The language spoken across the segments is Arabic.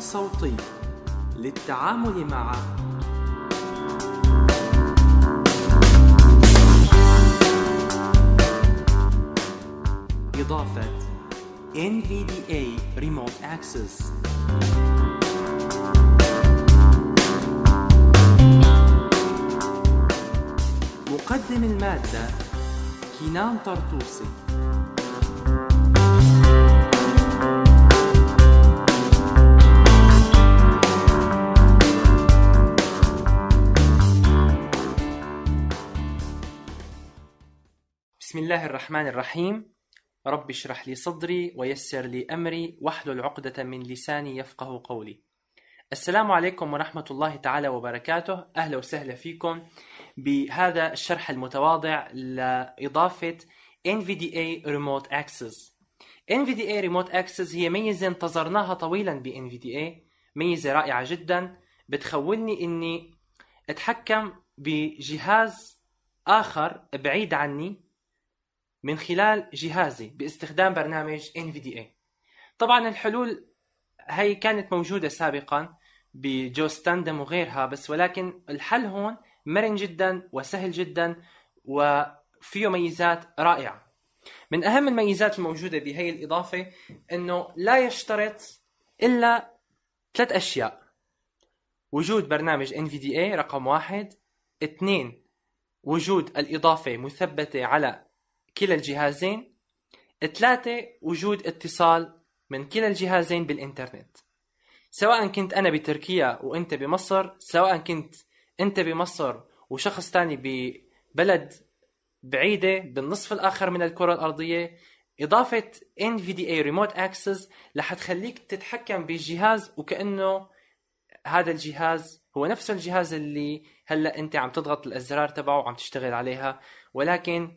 صوتي للتعامل مع إضافة NVDA Remote Access مقدم المادة كينان طرطوسي بسم الله الرحمن الرحيم رب اشرح لي صدري ويسر لي أمري واحلل عقدة من لساني يفقه قولي السلام عليكم ورحمة الله تعالى وبركاته أهلا وسهلا فيكم بهذا الشرح المتواضع لإضافة NVDA Remote Access NVDA Remote Access هي ميزة انتظرناها طويلا ب NVDA ميزة رائعة جدا بتخولني اني اتحكم بجهاز اخر بعيد عني من خلال جهازي باستخدام برنامج NVDA طبعا الحلول هي كانت موجودة سابقا بجوستاندم وغيرها بس ولكن الحل هون مرن جدا وسهل جدا وفيه ميزات رائعة من أهم الميزات الموجودة بهي الإضافة أنه لا يشترط إلا ثلاث أشياء وجود برنامج NVDA رقم واحد اثنين وجود الإضافة مثبتة على كلا الجهازين ثلاثة وجود اتصال من كلا الجهازين بالإنترنت سواء كنت أنا بتركيا وأنت بمصر سواء كنت أنت بمصر وشخص تاني ببلد بعيدة بالنصف الآخر من الكرة الأرضية إضافة NVDA Remote Access رح تخليك تتحكم بالجهاز وكأنه هذا الجهاز هو نفس الجهاز اللي هلا انت عم تضغط الازرار تبعه وعم تشتغل عليها ولكن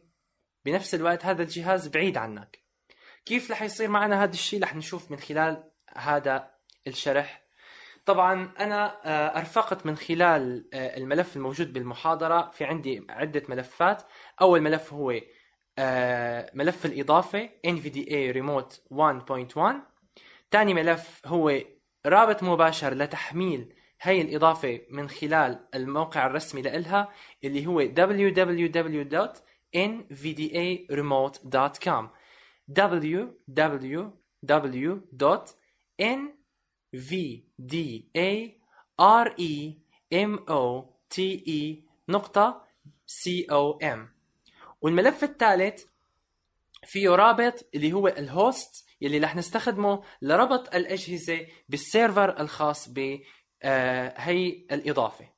بنفس الوقت هذا الجهاز بعيد عنك كيف رح يصير معنا هذا الشيء رح نشوف من خلال هذا الشرح طبعا انا آه، ارفقت من خلال آه، الملف الموجود بالمحاضره في عندي عده ملفات اول ملف هو آه، ملف الاضافه NVDA Remote 1.1 ثاني ملف هو رابط مباشر لتحميل هاي الإضافة من خلال الموقع الرسمي لها اللي هو www nvdaremote.com www.nvdaremote.com e والملف الثالث فيه رابط اللي هو الهوست يلي رح نستخدمه لربط الأجهزة بالسيرفر الخاص بهي آه، الإضافة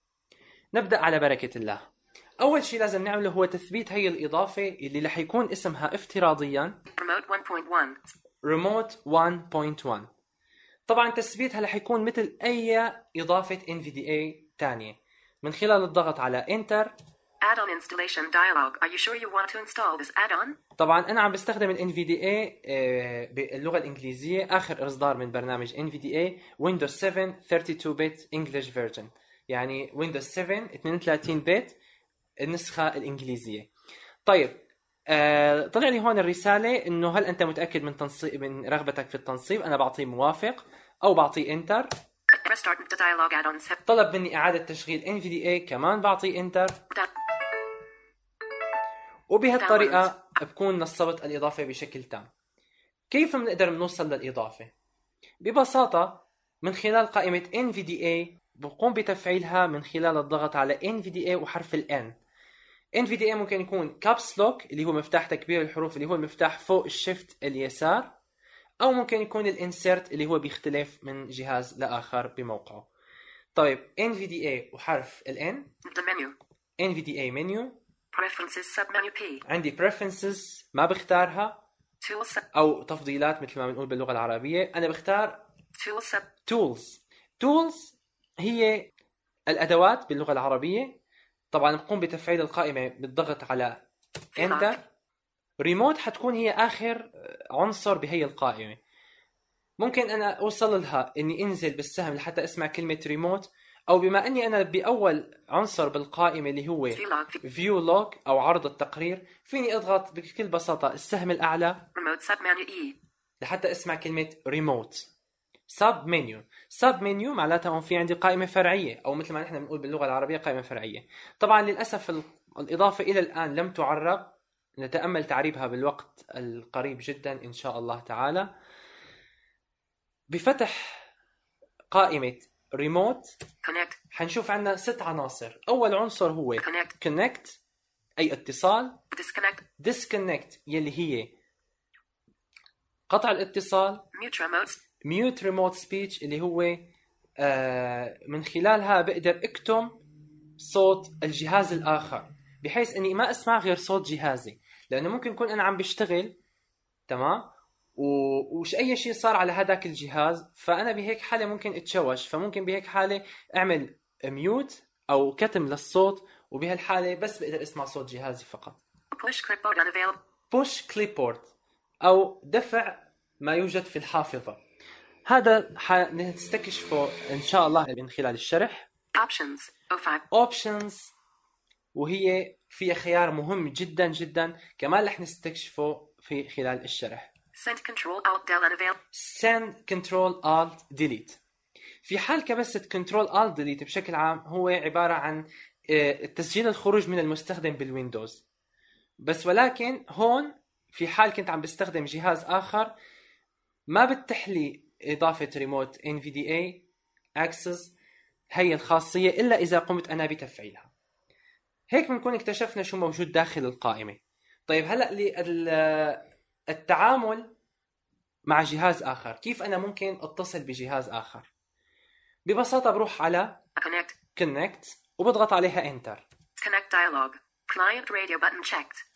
نبدأ على بركة الله اول شيء لازم نعمله هو تثبيت هي الاضافه اللي رح يكون اسمها افتراضيا remote 1.1 طبعا تثبيتها رح يكون مثل اي اضافه NVDA ثانيه من خلال الضغط على انتر add-on installation dialog are you sure you want to install this add-on طبعا انا عم بستخدم ال NVDA آه، باللغه الانجليزيه اخر اصدار من برنامج NVDA Windows 7 32 bit English version يعني ويندوز 7 32 بت النسخه الانجليزيه طيب آه، طلع لي هون الرساله انه هل انت متاكد من تنصيب من رغبتك في التنصيب انا بعطيه موافق او بعطيه انتر طلب مني اعاده تشغيل NVDA إيه، كمان بعطيه انتر وبهالطريقه بكون نصبت الاضافه بشكل تام كيف بنقدر نوصل للاضافه ببساطه من خلال قائمه NVDA إيه، بقوم بتفعيلها من خلال الضغط على NVDA إيه وحرف ال N ان في دي اي ممكن يكون كابس لوك اللي هو مفتاح تكبير الحروف اللي هو المفتاح فوق الشفت اليسار او ممكن يكون الانسرت اللي هو بيختلف من جهاز لاخر بموقعه طيب ان في دي اي وحرف الان ان في دي اي منيو preferences sub menu P عندي preferences ما بختارها او تفضيلات مثل ما بنقول باللغه العربيه انا بختار tools tools tools هي الادوات باللغه العربيه طبعا نقوم بتفعيل القائمة بالضغط على انتر ريموت حتكون هي اخر عنصر بهي القائمة ممكن انا اوصل لها اني انزل بالسهم لحتى اسمع كلمة ريموت او بما اني انا باول عنصر بالقائمه اللي هو فيو لوك او عرض التقرير فيني اضغط بكل بساطه السهم الاعلى e. لحتى اسمع كلمه ريموت سب منيو سب منيو معناتها هون في عندي قائمه فرعيه او مثل ما نحن بنقول باللغه العربيه قائمه فرعيه طبعا للاسف الاضافه الى الان لم تعرب نتامل تعريبها بالوقت القريب جدا ان شاء الله تعالى بفتح قائمه ريموت كونكت حنشوف عندنا ست عناصر اول عنصر هو كونكت اي اتصال ديسكونكت ديسكونكت يلي هي قطع الاتصال ميوت ريموت سبيتش اللي هو آه، من خلالها بقدر اكتم صوت الجهاز الاخر بحيث اني ما اسمع غير صوت جهازي لانه ممكن يكون انا عم بشتغل تمام وش اي شيء صار على هذاك الجهاز فانا بهيك حاله ممكن اتشوش فممكن بهيك حاله اعمل ميوت او كتم للصوت وبهالحاله بس بقدر اسمع صوت جهازي فقط بوش كليبورد او دفع ما يوجد في الحافظه هذا حنستكشفه ان شاء الله من خلال الشرح options oh, options وهي فيها خيار مهم جدا جدا كمان رح نستكشفه في خلال الشرح send control alt delete avail send control alt delete في حال كبسة كنترول alt delete بشكل عام هو عبارة عن آه، تسجيل الخروج من المستخدم بالويندوز بس ولكن هون في حال كنت عم بستخدم جهاز آخر ما بتحلي إضافة ريموت NVDA Access هي الخاصية إلا إذا قمت أنا بتفعيلها هيك بنكون اكتشفنا شو موجود داخل القائمة طيب هلأ التعامل مع جهاز آخر كيف أنا ممكن أتصل بجهاز آخر ببساطة بروح على Connect Connect وبضغط عليها Enter Connect Dialog Client Radio button checked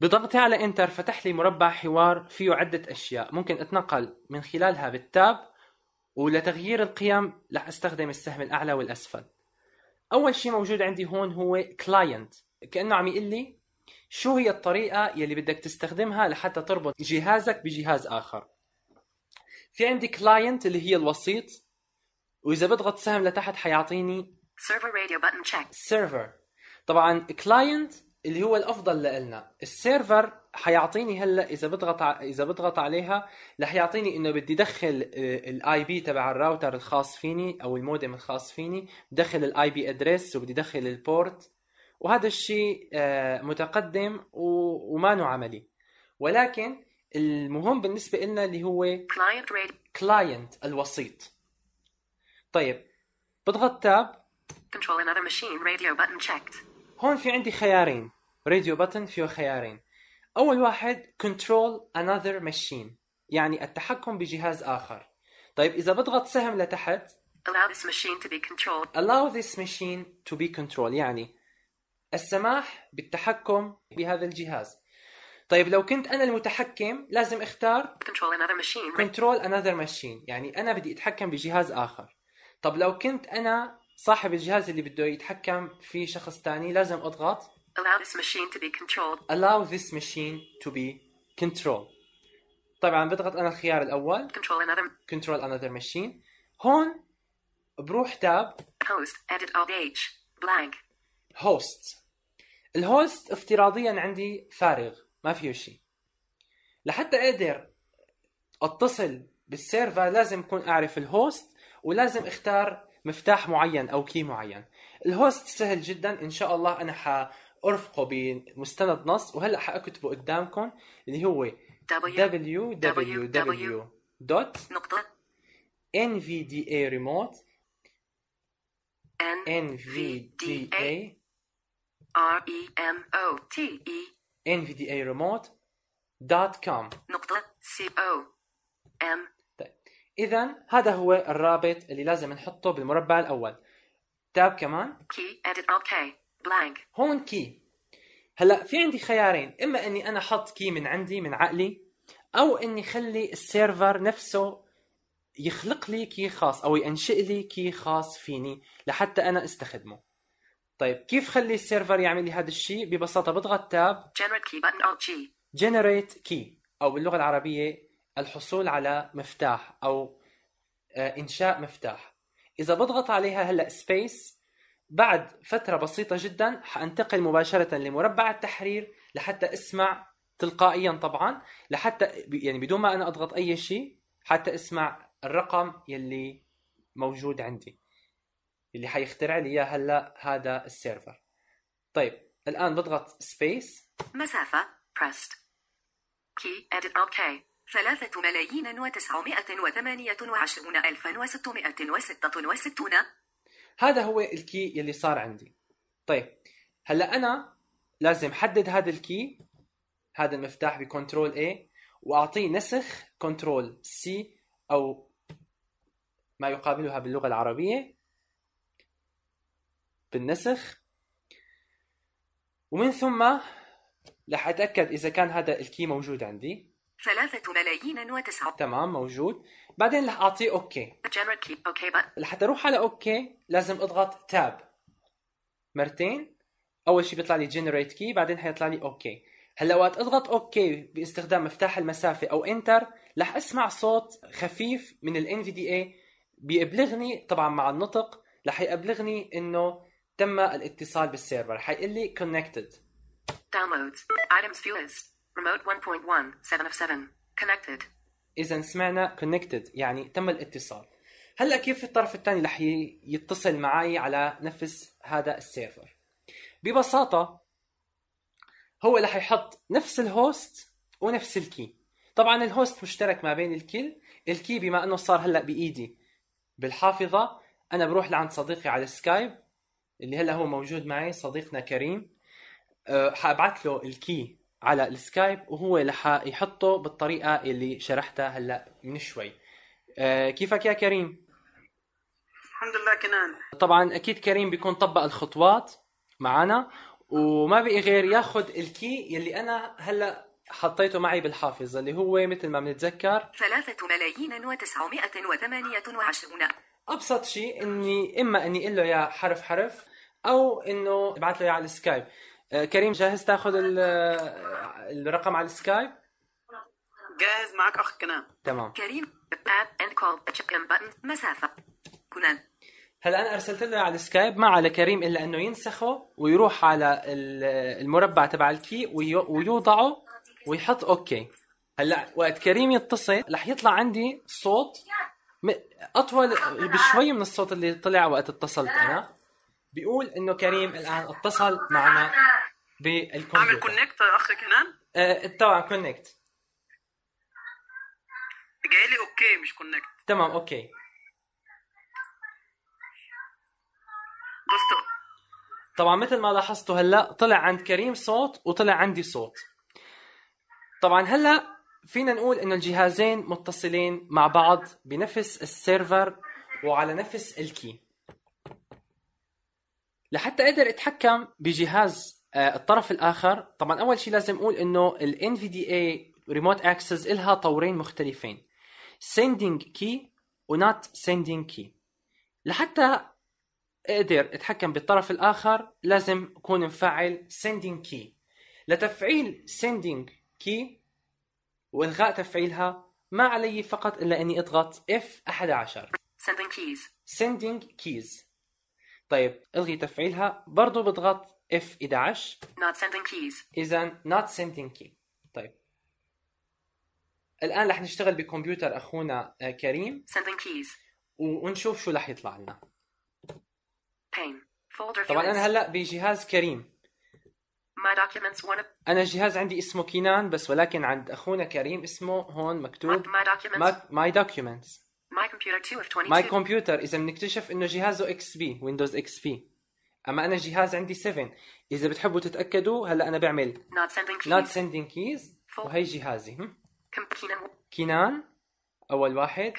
بضغطي على انتر فتح لي مربع حوار فيه عدة اشياء ممكن اتنقل من خلالها بالتاب ولتغيير القيم رح استخدم السهم الاعلى والاسفل اول شيء موجود عندي هون هو كلاينت كانه عم يقول لي شو هي الطريقة يلي بدك تستخدمها لحتى تربط جهازك بجهاز آخر في عندي كلاينت اللي هي الوسيط وإذا بضغط سهم لتحت حيعطيني سيرفر راديو بتن check سيرفر طبعا كلاينت اللي هو الافضل لنا السيرفر حيعطيني هلا اذا بضغط ع... اذا بضغط عليها رح يعطيني انه بدي ادخل الاي آه، بي تبع الراوتر الخاص فيني او المودم الخاص فيني بدخل الاي بي ادريس وبدي ادخل البورت وهذا الشيء آه، متقدم و... وما نوع عملي ولكن المهم بالنسبه لنا اللي هو كلاينت الوسيط طيب بضغط تاب control another machine radio button checked هون في عندي خيارين راديو بتن فيه خيارين اول واحد كنترول انذر ماشين يعني التحكم بجهاز اخر طيب اذا بضغط سهم لتحت allow this machine to be controlled allow this machine to be controlled يعني السماح بالتحكم بهذا الجهاز طيب لو كنت انا المتحكم لازم اختار control another machine control another machine يعني انا بدي اتحكم بجهاز اخر طب لو كنت انا صاحب الجهاز اللي بده يتحكم في شخص ثاني لازم اضغط allow this machine to be controlled allow this machine to be controlled طبعا بضغط انا الخيار الاول control another control another machine هون بروح تاب host edit all age blank host الهوست افتراضيا عندي فارغ ما فيه شيء لحتى اقدر اتصل بالسيرفر لازم اكون اعرف الهوست ولازم اختار مفتاح معين او كي معين الهوست سهل جدا ان شاء الله انا حارفقه بمستند نص وهلا حاكتبه قدامكم اللي هو www دوت NVDA remote NVDA R E M O T E NVDA remote نقطة C O M اذا هذا هو الرابط اللي لازم نحطه بالمربع الاول تاب كمان كي ادت اوكي بلانك هون كي هلا في عندي خيارين اما اني انا احط كي من عندي من عقلي او اني خلي السيرفر نفسه يخلق لي كي خاص او ينشئ لي كي خاص فيني لحتى انا استخدمه طيب كيف خلي السيرفر يعمل لي هذا الشيء ببساطه بضغط تاب generate key button alt g generate key او باللغه العربيه الحصول على مفتاح او آه، انشاء مفتاح اذا بضغط عليها هلا سبيس بعد فتره بسيطه جدا حانتقل مباشره لمربع التحرير لحتى اسمع تلقائيا طبعا لحتى يعني بدون ما انا اضغط اي شيء حتى اسمع الرقم يلي موجود عندي اللي حيخترع لي اياه هلا هذا السيرفر طيب الان بضغط سبيس مسافه بريست كي اديت اوكي ثلاثة ملايين وتسعمائة وثمانية وعشرون ألفا وستمائة وستة وستون هذا هو الكي يلي صار عندي طيب هلا أنا لازم حدد هذا الكي هذا المفتاح بكنترول A وأعطيه نسخ كنترول C أو ما يقابلها باللغة العربية بالنسخ ومن ثم رح أتأكد إذا كان هذا الكي موجود عندي ثلاثة ملايين وتسعة تمام موجود بعدين رح اعطيه اوكي اوكي لحتى اروح على اوكي لازم اضغط تاب مرتين اول شيء بيطلع لي جنريت كي بعدين حيطلع لي اوكي هلا وقت اضغط اوكي باستخدام مفتاح المسافه او انتر رح اسمع صوت خفيف من الان في دي اي بيبلغني طبعا مع النطق رح يبلغني انه تم الاتصال بالسيرفر حيقول لي كونكتد داونلودز فيو fuels remote 1.1 7 of 7 connected اذا سمعنا connected يعني تم الاتصال هلا كيف الطرف الثاني رح يتصل معي على نفس هذا السيرفر ببساطه هو رح يحط نفس الهوست ونفس الكي طبعا الهوست مشترك ما بين الكل الكي بما انه صار هلا بايدي بالحافظه انا بروح لعند صديقي على السكايب اللي هلا هو موجود معي صديقنا كريم أه حابعت له الكي على السكايب وهو رح يحطه بالطريقه اللي شرحتها هلا من شوي آه كيفك يا كريم الحمد لله كنان طبعا اكيد كريم بيكون طبق الخطوات معنا وما بقي غير ياخذ الكي يلي انا هلا حطيته معي بالحافظ اللي هو مثل ما بنتذكر ثلاثة ملايين وتسعمائة وثمانية وعشرون أبسط شيء إني إما إني أقول له يا حرف حرف أو إنه ابعث له على السكايب آه، كريم جاهز تاخذ آه، الرقم على السكايب؟ جاهز معك اخ كنان تمام كريم مسافه كنان هلا انا ارسلت له على السكايب ما على كريم الا انه ينسخه ويروح على المربع تبع الكي ويوضعه ويحط اوكي هلا وقت كريم يتصل رح يطلع عندي صوت اطول بشوي من الصوت اللي طلع وقت اتصلت انا بيقول انه كريم الان اتصل معنا بالكمبيوتر عامل كونكت يا اخ كنان؟ اه طبعا كونكت جاي لي اوكي مش كونكت تمام اوكي دوستو طبعا مثل ما لاحظتوا هلا طلع عند كريم صوت وطلع عندي صوت طبعا هلا فينا نقول انه الجهازين متصلين مع بعض بنفس السيرفر وعلى نفس الكي لحتى اقدر اتحكم بجهاز آه، الطرف الاخر طبعا اول شيء لازم اقول انه ال NVDA ريموت اكسس الها طورين مختلفين sending key ونات sending key لحتى اقدر اتحكم بالطرف الاخر لازم اكون مفعل sending key لتفعيل sending key والغاء تفعيلها ما علي فقط الا اني اضغط F11 sending keys sending keys طيب الغي تفعيلها برضه بضغط F11 not sending keys اذا not sending key طيب الان رح نشتغل بكمبيوتر اخونا آه، كريم sending keys ونشوف شو رح يطلع لنا pain folder طبعا انا هلا بجهاز كريم My documents one انا الجهاز عندي اسمه كينان بس ولكن عند اخونا كريم اسمه هون مكتوب my documents my, my documents ماي كمبيوتر 2 of 22 ماي كمبيوتر اذا بنكتشف انه جهازه اكس بي ويندوز اكس بي اما انا جهاز عندي 7 اذا بتحبوا تتاكدوا هلا انا بعمل not sending keys, not sending keys. وهي جهازي كينان اول واحد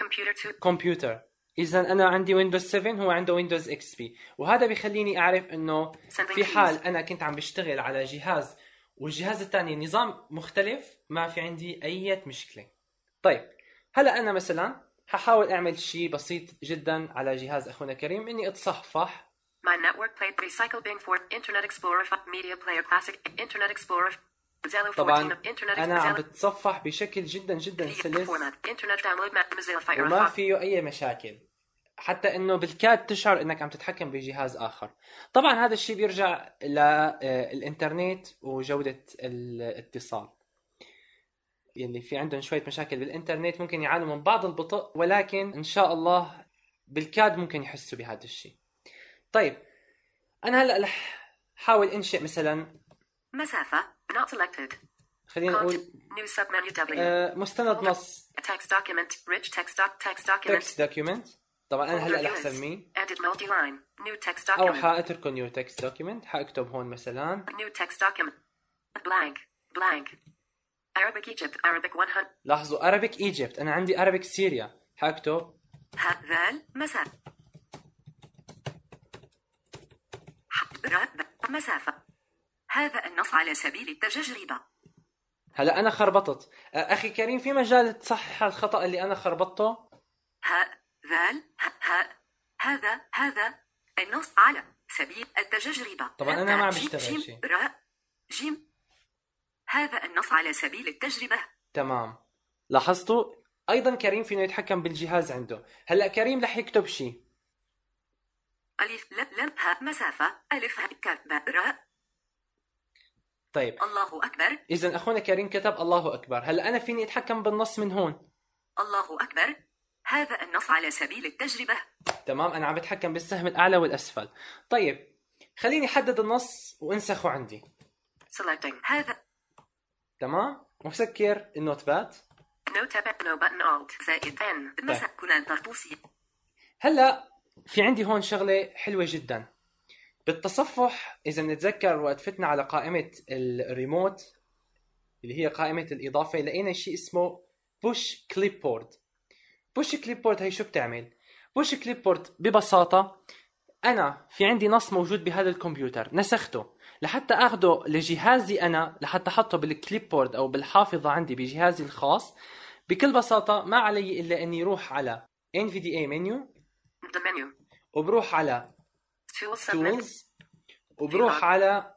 كمبيوتر اذا انا عندي ويندوز 7 هو عنده ويندوز اكس بي وهذا بخليني اعرف انه في حال انا كنت عم بشتغل على جهاز والجهاز الثاني نظام مختلف ما في عندي اي مشكله طيب هلا انا مثلا ححاول أعمل شيء بسيط جدا على جهاز أخونا كريم إني أتصفح My network played recycle bin for Internet Explorer Media Player Classic Internet Explorer طبعا أنا عم بتصفح بشكل جدا جدا سلس وما فيه أي مشاكل حتى انه بالكاد تشعر انك عم تتحكم بجهاز اخر طبعا هذا الشيء بيرجع للانترنت آه، وجوده الاتصال يلي يعني في عندهم شويه مشاكل بالانترنت ممكن يعانوا من بعض البطء ولكن ان شاء الله بالكاد ممكن يحسوا بهذا الشيء طيب انا هلا رح حاول انشئ مثلا مسافه not selected خلينا نقول new submenu w آه، مستند نص text document rich text doc text document text document طبعا انا هلا رح اسميه edit multi line new text document او حاتركه new text document حاكتب هون مثلا new text document blank blank Arabic Egypt Arabic 100 لاحظوا Arabic Egypt أنا عندي Arabic Syria حاكتب ذال مساء مسافة هذا النص على سبيل التجربة هلا أنا خربطت أخي كريم في مجال تصحح الخطأ اللي أنا خربطته ها ذال ها هذا هذا النص على سبيل التجربة طبعا أنا ما عم بشتغل شيء جيم هذا النص على سبيل التجربة تمام لاحظتوا أيضا كريم فينا يتحكم بالجهاز عنده هلأ كريم رح يكتب شيء ألف لب لب ها مسافة ألف ها كبرة طيب الله أكبر إذا أخونا كريم كتب الله أكبر هلأ أنا فيني أتحكم بالنص من هون الله أكبر هذا النص على سبيل التجربة تمام أنا عم بتحكم بالسهم الأعلى والأسفل طيب خليني أحدد النص وأنسخه عندي هذا تمام ومسكر النوت بات زائد ان هلا في عندي هون شغله حلوه جدا بالتصفح اذا بنتذكر وقت فتنا على قائمه الريموت اللي هي قائمه الاضافه لقينا شيء اسمه بوش كليبورد بوش كليبورد هي شو بتعمل بوش كليبورد ببساطه انا في عندي نص موجود بهذا الكمبيوتر نسخته لحتى اخده لجهازي انا لحتى احطه بالكليب بورد او بالحافظه عندي بجهازي الخاص بكل بساطه ما علي الا اني اروح على NVDA menu the menu وبروح على tools وبروح على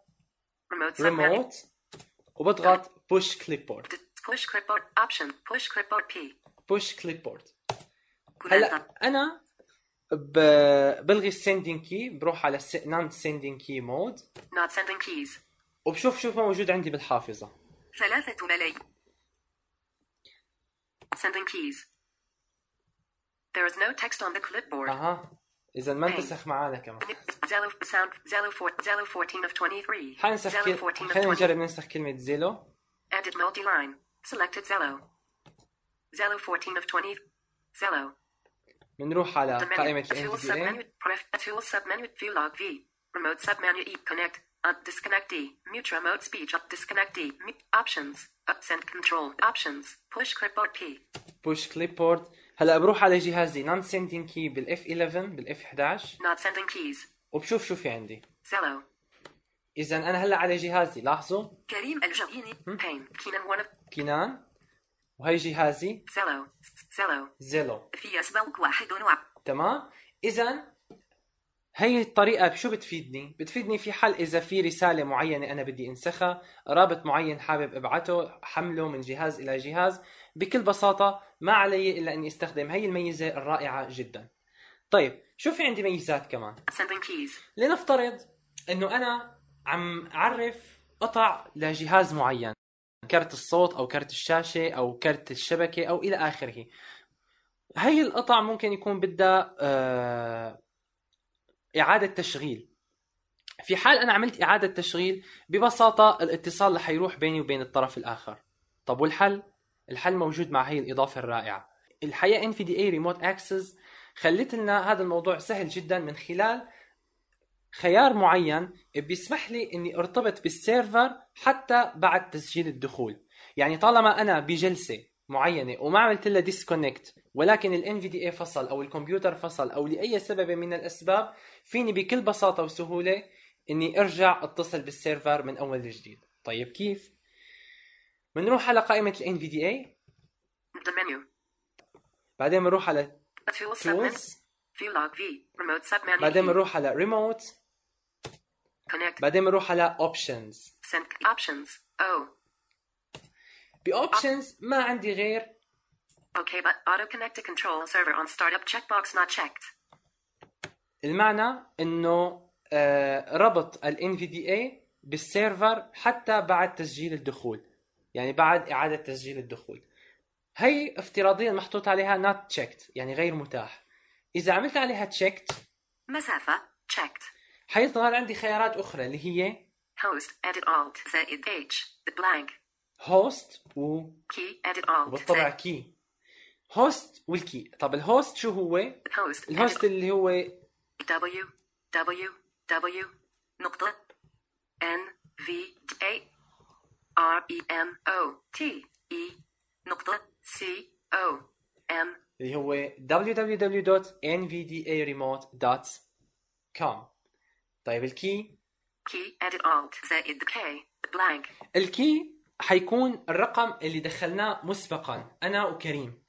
remote وبضغط push clipboard push clipboard option push clipboard p push clipboard هلا انا بلغي السندنج كي بروح على نون سندنج كي مود نوت سندنج كيز وبشوف شوف موجود عندي بالحافظه ثلاثة ملايين sending keys there is no text on the clipboard اها اذا ما انتسخ معانا كمان زيلو ساوند زيلو فور زيلو 14 of 23 حنسخ كل... خلينا نجرب ننسخ كلمه زيلو edit multi line selected Zello Zello 14 of 20 Zello بنروح على قائمة ال NVDA Fuel submenu view log V remote submenu E connect disconnect D mute remote speech disconnect D options send control options push clipboard key push clipboard هلا بروح على جهازي non sending key بالاف 11 بالاف 11 not sending keys وبشوف شو في عندي Zello اذا انا هلا على جهازي لاحظوا كريم الجريني كينان كينان وهي جهازي زيلو زيلو زيلو في سبوك واحد ونوع تمام اذا هي الطريقة شو بتفيدني؟ بتفيدني في حل إذا في رسالة معينة أنا بدي أنسخها، رابط معين حابب أبعته، حمله من جهاز إلى جهاز، بكل بساطة ما علي إلا أني أستخدم هي الميزة الرائعة جدا. طيب، شو في عندي ميزات كمان؟ لنفترض أنه أنا عم أعرف قطع لجهاز معين كارت الصوت او كارت الشاشه او كارت الشبكه او الى اخره هي القطع ممكن يكون بدها آه، اعاده تشغيل في حال انا عملت اعاده تشغيل ببساطه الاتصال رح يروح بيني وبين الطرف الاخر طب والحل الحل موجود مع هي الاضافه الرائعه الحقيقه ان في دي اي ريموت اكسس خلت لنا هذا الموضوع سهل جدا من خلال خيار معين بيسمح لي اني ارتبط بالسيرفر حتى بعد تسجيل الدخول يعني طالما انا بجلسه معينه وما عملت لها ديسكونكت ولكن الان في دي اي فصل او الكمبيوتر فصل او لاي سبب من الاسباب فيني بكل بساطه وسهوله اني ارجع اتصل بالسيرفر من اول وجديد طيب كيف بنروح على قائمه الان في دي اي بعدين بنروح على تولز بعدين بنروح على ريموت connect بعدين بنروح على options send options او oh. باوبشنز ما عندي غير okay, but auto connect to control server on startup checkbox not checked المعنى انه آه، ربط ال NVDA بالسيرفر حتى بعد تسجيل الدخول يعني بعد إعادة تسجيل الدخول هي افتراضيا محطوط عليها not checked يعني غير متاح إذا عملت عليها checked مسافة checked حيظهر عندي خيارات أخرى اللي هي host edit alt زائد h blank host و key edit alt بالطبع كي هوست والكي طب الهوست شو هو؟ host الهوست اللي هو w w w نقطة n v a r e m o t e نقطة c o m اللي هو www.nvdaremote.com طيب الكي كي edit alt زائد كي blank الكي حيكون الرقم اللي دخلناه مسبقا انا وكريم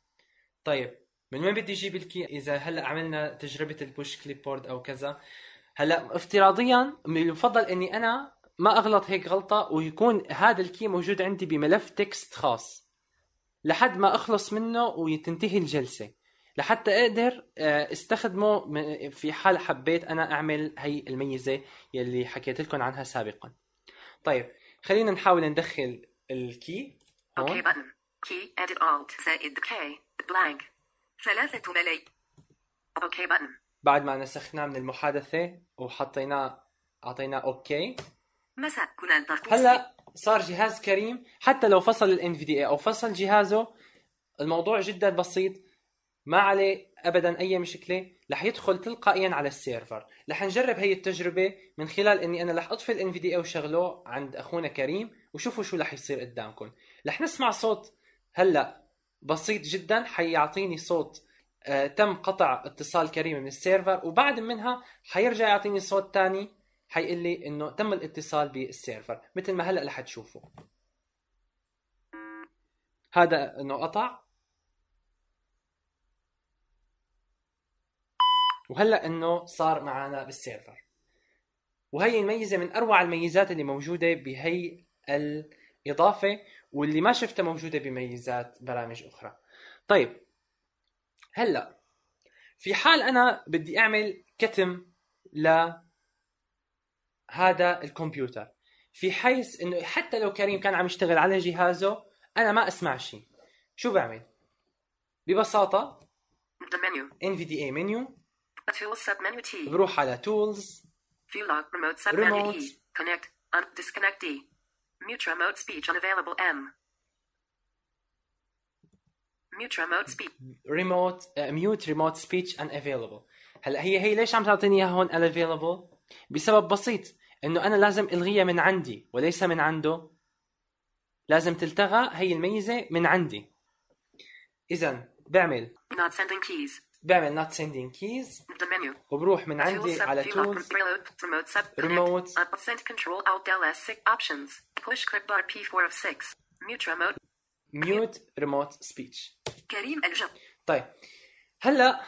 طيب من وين بدي اجيب الكي اذا هلا عملنا تجربه البوش كليب بورد او كذا هلا افتراضيا يفضل اني انا ما اغلط هيك غلطه ويكون هذا الكي موجود عندي بملف تكست خاص لحد ما اخلص منه وتنتهي الجلسه لحتى اقدر آه، استخدمه في حال حبيت انا اعمل هي الميزه يلي حكيت لكم عنها سابقا طيب خلينا نحاول ندخل الكي اوكي بتن كي ادت الت زائد كي بلانك ثلاثة ملايين اوكي بتن بعد ما نسخناه من المحادثة وحطيناه اعطيناه اوكي مساء كنا هلا صار جهاز كريم حتى لو فصل الان في دي اي او فصل جهازه الموضوع جدا بسيط ما عليه ابدا اي مشكله رح يدخل تلقائيا على السيرفر رح نجرب هي التجربه من خلال اني انا رح اطفي الان في دي اي وشغله عند اخونا كريم وشوفوا شو رح يصير قدامكم رح نسمع صوت هلا بسيط جدا حيعطيني صوت آه تم قطع اتصال كريم من السيرفر وبعد منها حيرجع يعطيني صوت ثاني حيقول لي انه تم الاتصال بالسيرفر مثل ما هلا رح تشوفوا هذا انه قطع وهلا انه صار معنا بالسيرفر وهي الميزه من اروع الميزات اللي موجوده بهي الاضافه واللي ما شفتها موجوده بميزات برامج اخرى طيب هلا في حال انا بدي اعمل كتم ل هذا الكمبيوتر في حيث انه حتى لو كريم كان عم يشتغل على جهازه انا ما اسمع شيء شو بعمل ببساطه NVDA menu بروح على tools. View log remote submenu E. connect un disconnect D mute remote speech unavailable M mute remote speech remote uh, mute remote speech unavailable هلا هي هي ليش عم تعطيني اياها هون unavailable بسبب بسيط انه انا لازم الغيها من عندي وليس من عنده لازم تلتغى هي الميزه من عندي اذا بعمل not sending keys بعمل not sending keys وبروح من عندي على mute ريموت ميوت ريموت سبيتش كريم الجب طيب هلا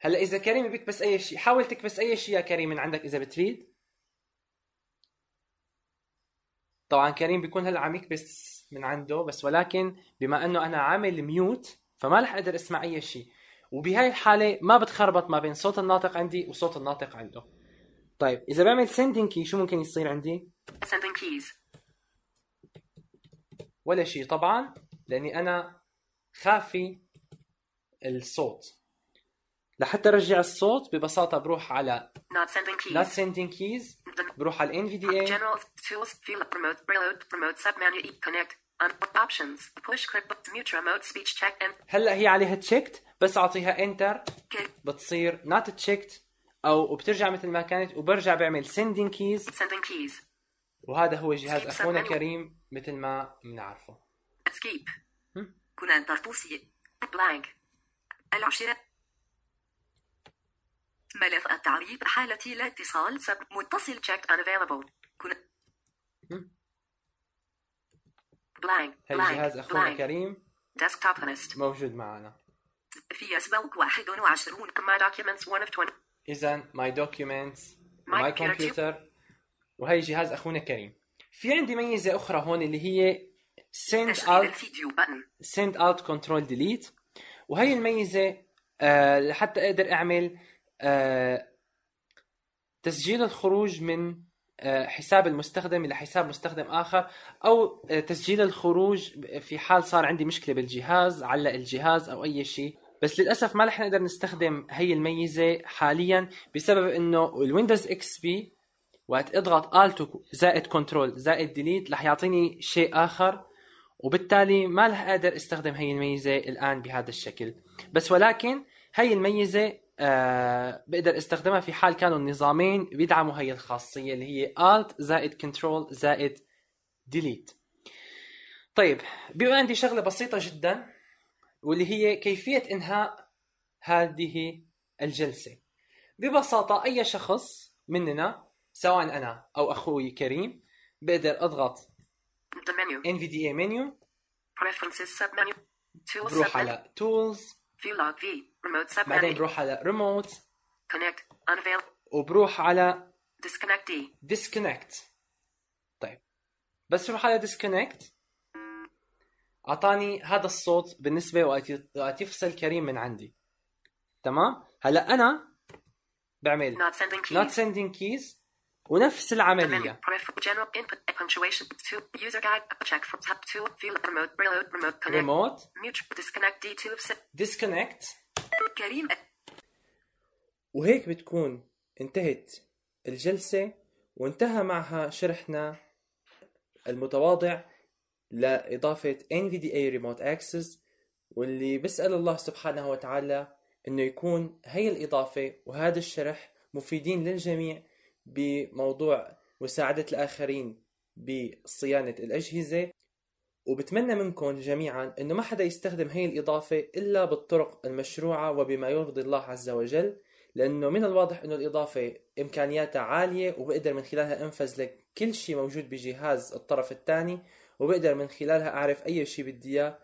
هلا اذا كريم بيكبس اي شيء حاول تكبس اي شيء يا كريم من عندك اذا بتريد طبعا كريم بيكون هلا عم يكبس من عنده بس ولكن بما انه انا عامل ميوت فما رح اقدر اسمع اي شيء وبهاي الحاله ما بتخربط ما بين صوت الناطق عندي وصوت الناطق عنده طيب اذا بعمل سندين كي شو ممكن يصير عندي سندين كيز ولا شيء طبعا لاني انا خافي الصوت لحتى ارجع الصوت ببساطه بروح على not sending keys, not sending keys. بروح على ال NVDA general tools field reload sub menu e connect options push clip mute remote speech check and هلا هي عليها checked بس اعطيها انتر بتصير not checked او وبترجع مثل ما كانت وبرجع بعمل sending keys sending keys وهذا هو جهاز اخونا كريم مثل ما بنعرفه اسكيب كنان طرطوسي بلانك العشرة ملف التعريب حالتي لا اتصال سب متصل checked unavailable كنان هاي جهاز اخونا كريم ديسكتوب ليست موجود معنا في اسبوك 21 ماي دوكيومنتس 1 of 20 اذا ماي دوكيومنتس ماي كمبيوتر وهي جهاز اخونا كريم في عندي ميزه اخرى هون اللي هي send out send out control delete وهي الميزه آه، لحتى اقدر اعمل آه، تسجيل الخروج من آه، حساب المستخدم الى حساب مستخدم اخر او آه، تسجيل الخروج في حال صار عندي مشكله بالجهاز علق الجهاز او اي شيء بس للاسف ما رح نقدر نستخدم هي الميزه حاليا بسبب انه الويندوز اكس بي وقت اضغط الت زائد كنترول زائد ديليت رح يعطيني شيء اخر وبالتالي ما رح اقدر استخدم هي الميزه الان بهذا الشكل بس ولكن هي الميزه آه، بقدر استخدمها في حال كانوا النظامين بيدعموا هي الخاصية اللي هي Alt زائد Control زائد Delete طيب بيقول عندي شغلة بسيطة جدا واللي هي كيفية إنهاء هذه الجلسة ببساطة أي شخص مننا سواء أنا أو أخوي كريم بقدر أضغط The menu. NVDA menu Preferences Submenu Tools Submenu على Tools View log V بعدين بروح على ريموت كونكت انفيل وبروح على ديسكونكت ديسكونكت طيب بس بروح على ديسكونكت اعطاني هذا الصوت بالنسبه وقت يفصل كريم من عندي تمام هلا انا بعمل not sending keys, not sending keys. ونفس العملية ريموت ديسكونكت كريم وهيك بتكون انتهت الجلسة وانتهى معها شرحنا المتواضع لإضافة NVDA Remote Access واللي بسأل الله سبحانه وتعالى أنه يكون هي الإضافة وهذا الشرح مفيدين للجميع بموضوع مساعدة الآخرين بصيانة الأجهزة وبتمنى منكم جميعا انه ما حدا يستخدم هي الاضافه الا بالطرق المشروعه وبما يرضي الله عز وجل لانه من الواضح انه الاضافه امكانياتها عاليه وبقدر من خلالها انفذ لك كل شيء موجود بجهاز الطرف الثاني وبقدر من خلالها اعرف اي شيء بدي اياه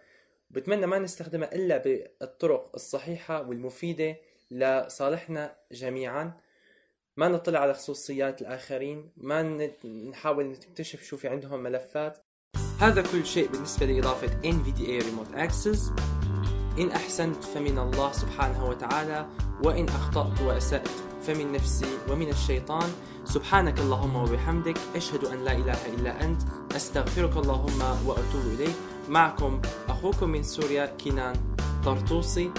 بتمنى ما نستخدمها الا بالطرق الصحيحه والمفيده لصالحنا جميعا ما نطلع على خصوصيات الاخرين ما نحاول نكتشف شو في عندهم ملفات هذا كل شيء بالنسبة لإضافة NVDA Remote Access إن أحسنت فمن الله سبحانه وتعالى وإن أخطأت وأسأت فمن نفسي ومن الشيطان سبحانك اللهم وبحمدك أشهد أن لا إله إلا أنت أستغفرك اللهم وأتوب إليك معكم أخوكم من سوريا كنان طرطوسي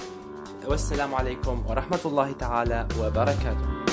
والسلام عليكم ورحمة الله تعالى وبركاته